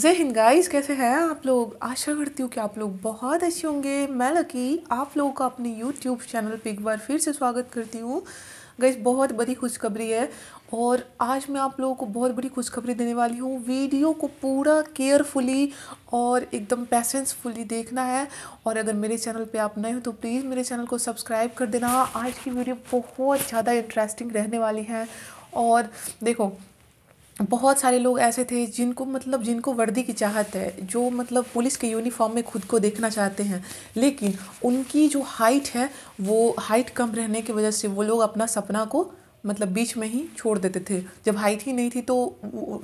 जय हिंद गाइस कैसे हैं आप लोग आशा करती हूँ कि आप लोग बहुत अच्छे होंगे मैं लकी आप लोगों का अपने यूट्यूब चैनल पे एक बार फिर से स्वागत करती हूँ गाइस बहुत बड़ी खुशखबरी है और आज मैं आप लोगों को बहुत बड़ी खुशखबरी देने वाली हूँ वीडियो को पूरा केयरफुली और एकदम पैसेंसफुली देखना है और अगर मेरे चैनल पे आप नए हो तो प्लीज़ मेरे चैनल को सब्सक्राइब कर देना आज की वीडियो बहुत ज़्यादा इंटरेस्टिंग रहने वाली है और देखो बहुत सारे लोग ऐसे थे जिनको मतलब जिनको वर्दी की चाहत है जो मतलब पुलिस के यूनिफॉर्म में खुद को देखना चाहते हैं लेकिन उनकी जो हाइट है वो हाइट कम रहने की वजह से वो लोग अपना सपना को मतलब बीच में ही छोड़ देते थे जब हाइट ही नहीं थी तो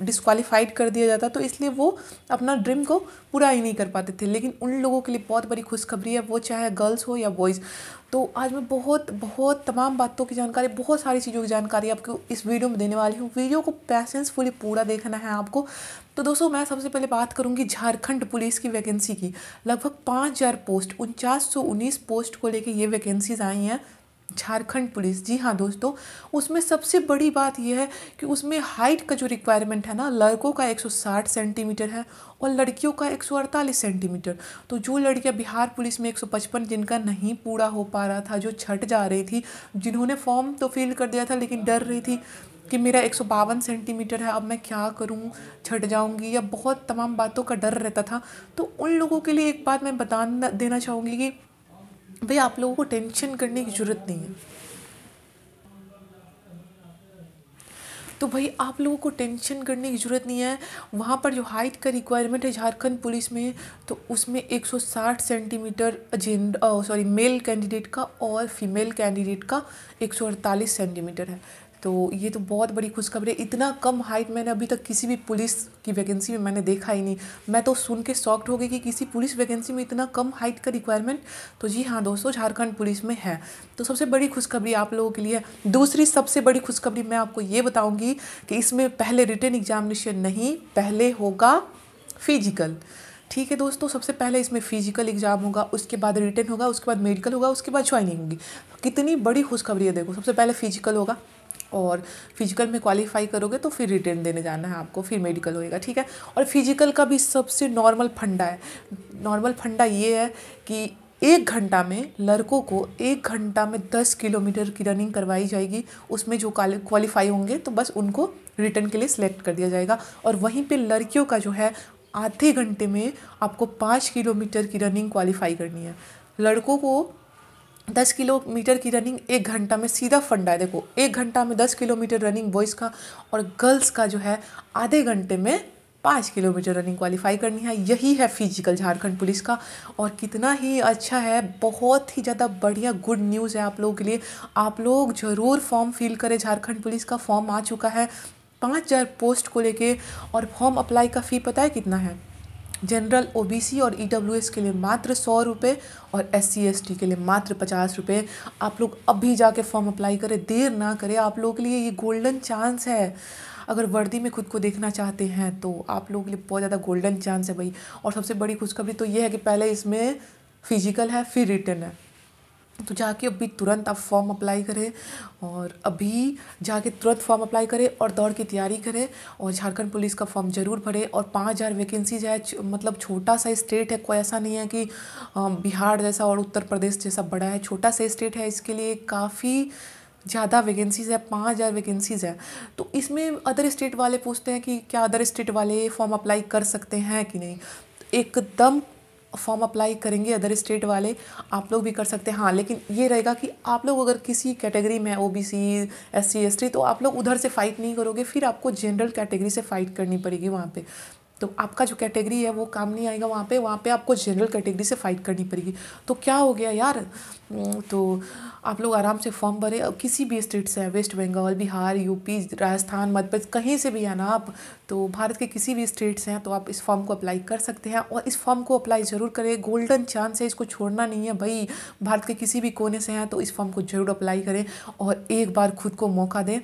डिस्क्वालीफाइड कर दिया जाता तो इसलिए वो अपना ड्रीम को पूरा ही नहीं कर पाते थे लेकिन उन लोगों के लिए बहुत बड़ी खुशखबरी है वो चाहे गर्ल्स हो या बॉयज़ तो आज मैं बहुत बहुत तमाम बातों की जानकारी बहुत सारी चीज़ों की जानकारी आपको इस वीडियो में देने वाली हूँ वीडियो को पैसेंसफुली पूरा देखना है आपको तो दोस्तों मैं सबसे पहले बात करूँगी झारखंड पुलिस की वैकेंसी की लगभग पाँच हज़ार पोस्ट उनचास सौ उन्नीस पोस्ट को लेकर ये वैकेंसीज़ आई हैं झारखंड पुलिस जी हाँ दोस्तों उसमें सबसे बड़ी बात यह है कि उसमें हाइट का जो रिक्वायरमेंट है ना लड़कों का 160 सेंटीमीटर है और लड़कियों का 148 सेंटीमीटर तो जो लड़कियां बिहार पुलिस में 155 जिनका नहीं पूरा हो पा रहा था जो छट जा रही थी जिन्होंने फॉर्म तो फिल कर दिया था लेकिन डर रही थी कि मेरा एक सेंटीमीटर है अब मैं क्या करूं छट जाऊंगी या बहुत तमाम बातों का डर रहता था तो उन लोगों के लिए एक बात मैं बता देना चाहूँगी कि भाई आप लोगों को टेंशन करने की ज़रूरत नहीं है तो भाई आप लोगों को टेंशन करने की ज़रूरत नहीं है वहाँ पर जो हाइट का रिक्वायरमेंट है झारखंड पुलिस में तो उसमें 160 सेंटीमीटर जेंड सॉरी मेल कैंडिडेट का और फीमेल कैंडिडेट का एक सेंटीमीटर है तो ये तो बहुत बड़ी खुशखबरी है इतना कम हाइट मैंने अभी तक किसी भी पुलिस की वैकेंसी में मैंने देखा ही नहीं मैं तो सुन के शॉक्ट हो गई कि किसी पुलिस वैकेंसी में इतना कम हाइट का रिक्वायरमेंट तो जी हाँ दोस्तों झारखंड पुलिस में है तो सबसे बड़ी खुशखबरी आप लोगों के लिए दूसरी सबसे बड़ी खुशखबरी मैं आपको ये बताऊँगी कि इसमें पहले रिटर्न एग्जामिनेशन नहीं पहले होगा फिजिकल ठीक है दोस्तों सबसे पहले इसमें फिजिकल एग्जाम होगा उसके बाद रिटर्न होगा उसके बाद मेडिकल होगा उसके बाद ज्वाइनिंग होगी कितनी बड़ी खुशखबरी है देखो सबसे पहले फिजिकल होगा और फिजिकल में क्वालिफाई करोगे तो फिर रिटर्न देने जाना है आपको फिर मेडिकल होएगा ठीक है और फिजिकल का भी सबसे नॉर्मल फंडा है नॉर्मल फंडा ये है कि एक घंटा में लड़कों को एक घंटा में दस किलोमीटर की रनिंग करवाई जाएगी उसमें जो क्वालिफाई होंगे तो बस उनको रिटर्न के लिए सिलेक्ट कर दिया जाएगा और वहीं पे लड़कियों का जो है आधे घंटे में आपको पाँच किलोमीटर की रनिंग क्वालिफाई करनी है लड़कों को दस किलोमीटर की रनिंग एक घंटा में सीधा फंडा है देखो एक घंटा में दस किलोमीटर रनिंग बॉयज़ का और गर्ल्स का जो है आधे घंटे में पाँच किलोमीटर रनिंग क्वालिफाई करनी है यही है फिजिकल झारखंड पुलिस का और कितना ही अच्छा है बहुत ही ज़्यादा बढ़िया गुड न्यूज़ है आप लोगों के लिए आप लोग ज़रूर फॉर्म फिल करें झारखंड पुलिस का फॉर्म आ चुका है पाँच हज़ार पोस्ट को लेके और फॉर्म अप्लाई का फ़ी पता है कितना है जनरल ओबीसी और ईडब्ल्यूएस e के लिए मात्र सौ रुपये और एस सी के लिए मात्र पचास रुपये आप लोग अभी जाके फॉर्म अप्लाई करें देर ना करें आप लोगों के लिए ये गोल्डन चांस है अगर वर्दी में खुद को देखना चाहते हैं तो आप लोगों के लिए बहुत ज़्यादा गोल्डन चांस है भाई और सबसे बड़ी खुशखबरी तो ये है कि पहले इसमें फिजिकल है फिर रिटर्न है तो जाके अभी तुरंत आप फॉर्म अप्लाई करें और अभी जाके तुरंत फॉर्म अप्लाई करें और दौड़ की तैयारी करें और झारखंड पुलिस का फॉर्म ज़रूर भरें और पाँच हज़ार वैकेंसीज है मतलब छोटा सा स्टेट है कोई ऐसा नहीं है कि बिहार जैसा और उत्तर प्रदेश जैसा बड़ा है छोटा सा स्टेट है इसके लिए काफ़ी ज़्यादा वैकेंसीज़ है पाँच हज़ार वैकेंसीज़ है तो इसमें अदर स्टेट वाले पूछते हैं कि क्या अदर स्टेट वाले फॉर्म अप्लाई कर सकते हैं कि नहीं तो एकदम फॉर्म अप्लाई करेंगे अदर स्टेट वाले आप लोग भी कर सकते हैं हाँ लेकिन ये रहेगा कि आप लोग अगर किसी कैटेगरी में O B C S C S T तो आप लोग उधर से फ़ाइट नहीं करोगे फिर आपको जनरल कैटेगरी से फ़ाइट करनी पड़ेगी वहाँ पर तो आपका जो कैटेगरी है वो काम नहीं आएगा वहाँ पे वहाँ पे आपको जनरल कैटेगरी से फ़ाइट करनी पड़ेगी तो क्या हो गया यार हम्म, तो आप लोग आराम से फॉर्म भरे किसी भी स्टेट से वेस्ट बंगाल बिहार यूपी राजस्थान मध्य प्रदेश कहीं से भी है ना आप तो भारत के किसी भी स्टेट से हैं तो आप इस फॉर्म को अप्लाई कर सकते हैं और इस फॉर्म को अप्लाई ज़रूर करें गोल्डन चांस है इसको छोड़ना नहीं है भाई भारत के किसी भी कोने से हैं तो इस फॉर्म को ज़रूर अप्लाई करें और एक बार खुद को मौका दें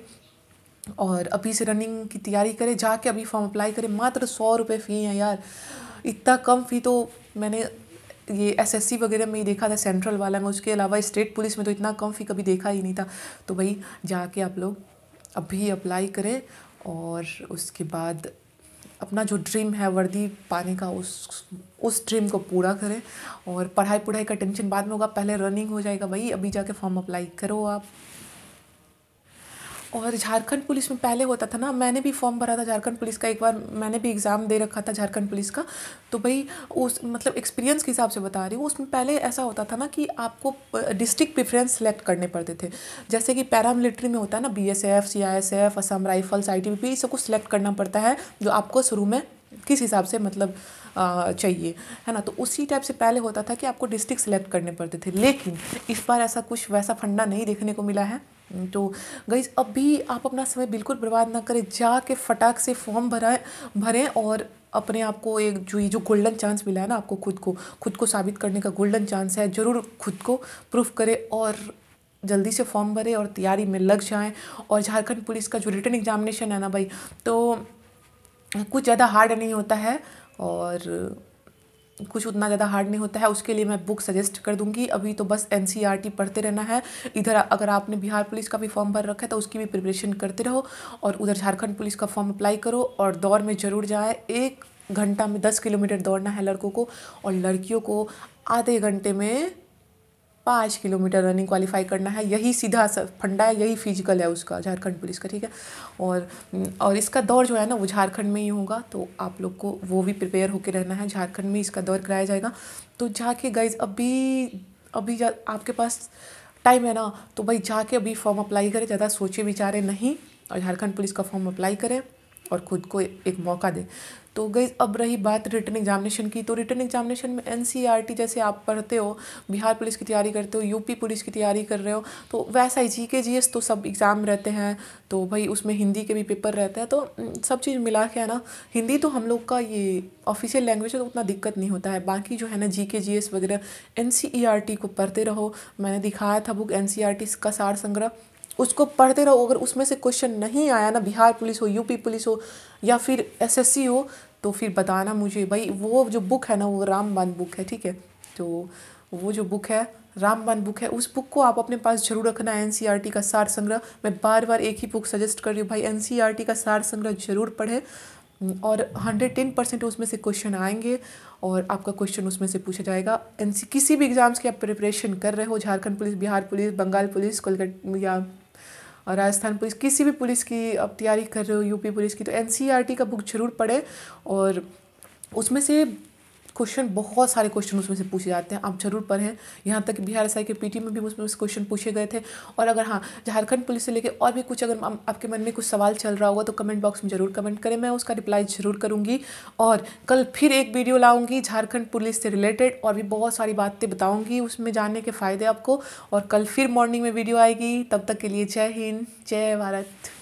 और अभी से रनिंग की तैयारी करें जाके अभी फॉर्म अप्लाई करें मात्र सौ रुपये फ़ी है यार इतना कम फ़ी तो मैंने ये एसएससी वगैरह में ही देखा था सेंट्रल वाला में उसके अलावा स्टेट पुलिस में तो इतना कम फ़ी कभी देखा ही नहीं था तो भाई जाके आप लोग अभी अप्लाई करें और उसके बाद अपना जो ड्रीम है वर्दी पाने का उस उस ड्रीम को पूरा करें और पढ़ाई पढ़ाई का टेंशन बाद में होगा पहले रनिंग हो जाएगा भाई अभी जाके फॉर्म अप्लाई करो आप और झारखंड पुलिस में पहले होता था ना मैंने भी फॉर्म भरा था झारखंड पुलिस का एक बार मैंने भी एग्ज़ाम दे रखा था झारखंड पुलिस का तो भाई उस मतलब एक्सपीरियंस के हिसाब से बता रही हूँ उसमें पहले ऐसा होता था ना कि आपको डिस्ट्रिक्ट प्रेफरेंस सेलेक्ट करने पड़ते थे जैसे कि पैरामिलिट्री में होता है ना B S F C I S F Assam rifles I T P सबको सेलेक्ट करना पड़ता है जो आपको शुरू में किस हिसाब से मतलब आ, चाहिए है ना तो उसी टाइप से पहले होता था कि आपको डिस्ट्रिक्ट सेलेक्ट करने पड़ते थे लेकिन इस बार ऐसा कुछ वैसा फंडा नहीं देखने को मिला है तो गईज अभी आप अपना समय बिल्कुल बर्बाद ना करें जाके फटाक से फॉर्म भराएं भरें और अपने आप को एक जो ये जो गोल्डन चांस मिला है ना आपको खुद को खुद को साबित करने का गोल्डन चांस है ज़रूर खुद को प्रूफ करें और जल्दी से फॉर्म भरें और तैयारी में लग जाएं और झारखंड पुलिस का जो रिटर्न एग्जामिनेशन है ना भाई तो कुछ ज़्यादा हार्ड नहीं होता है और कुछ उतना ज़्यादा हार्ड नहीं होता है उसके लिए मैं बुक सजेस्ट कर दूंगी अभी तो बस एन e पढ़ते रहना है इधर अगर आपने बिहार पुलिस का भी फॉर्म भर रखा है तो उसकी भी प्रिपरेशन करते रहो और उधर झारखंड पुलिस का फॉर्म अप्लाई करो और दौड़ में ज़रूर जाए एक घंटा में दस किलोमीटर दौड़ना है लड़कों को और लड़कियों को आधे घंटे में पाँच किलोमीटर रनिंग क्वालिफाई करना है यही सीधा फंडा है यही फिजिकल है उसका झारखंड पुलिस का ठीक है और और इसका दौर जो है ना वो झारखंड में ही होगा तो आप लोग को वो भी प्रिपेयर होकर रहना है झारखंड में इसका दौर कराया जाएगा तो जाके गाइज अभी अभी जा, आपके पास टाइम है ना तो भाई जाके अभी फॉर्म अप्लाई करें ज़्यादा सोचे विचारे नहीं और झारखंड पुलिस का फॉर्म अप्लाई करें और ख़ुद को एक मौका दें तो गई अब रही बात रिटर्न एग्जामिनेशन की तो रिटर्न एग्जामिनेशन में एन e जैसे आप पढ़ते हो बिहार पुलिस की तैयारी करते हो यूपी पुलिस की तैयारी कर रहे हो तो वैसा ही जी के जी तो सब एग्ज़ाम रहते हैं तो भाई उसमें हिंदी के भी पेपर रहते हैं तो सब चीज़ मिला के है ना हिंदी तो हम लोग का ये ऑफिशियल लैंग्वेज है तो उतना दिक्कत नहीं होता है बाकी जो है ना जी के जी एस वगैरह एन e को पढ़ते रहो मैंने दिखाया था बुक एन e का सार संग्रह उसको पढ़ते रहो अगर उसमें से क्वेश्चन नहीं आया ना बिहार पुलिस हो यूपी पुलिस हो या फिर एसएससी हो तो फिर बताना मुझे भाई वो जो बुक है ना वो रामबान बुक है ठीक है तो वो जो बुक है रामबान बुक है उस बुक को आप अपने पास जरूर रखना है एन e का सार संग्रह मैं बार बार एक ही बुक सजेस्ट कर रही हूँ भाई एन e का सार संग्रह जरूर पढ़े और हंड्रेड टेन परसेंट उसमें से क्वेश्चन आएंगे और आपका क्वेश्चन उसमें से पूछा जाएगा एन e किसी भी एग्ज़ाम्स की आप प्रिपरेशन कर रहे हो Jharkhand police Bihar police Bengal police Kolkata या राजस्थान पुलिस किसी भी पुलिस की अब तैयारी कर रहे हो यूपी पुलिस की तो एन e का बुक ज़रूर पढ़े और उसमें से क्वेश्चन बहुत सारे क्वेश्चन उसमें से पूछे जाते हैं आप जरूर पढ़ें यहाँ तक बिहार एस के पीटी में भी उसमें उस क्वेश्चन पूछे गए थे और अगर हाँ झारखंड पुलिस से लेकर और भी कुछ अगर आपके मन में कुछ सवाल चल रहा होगा तो कमेंट बॉक्स में जरूर कमेंट करें मैं उसका रिप्लाई जरूर करूँगी और कल फिर एक वीडियो लाऊंगी झारखंड पुलिस से रिलेटेड और भी बहुत सारी बातें बताऊँगी उसमें जानने के फ़ायदे आपको और कल फिर मॉर्निंग में वीडियो आएगी तब तक के लिए जय हिंद जय भारत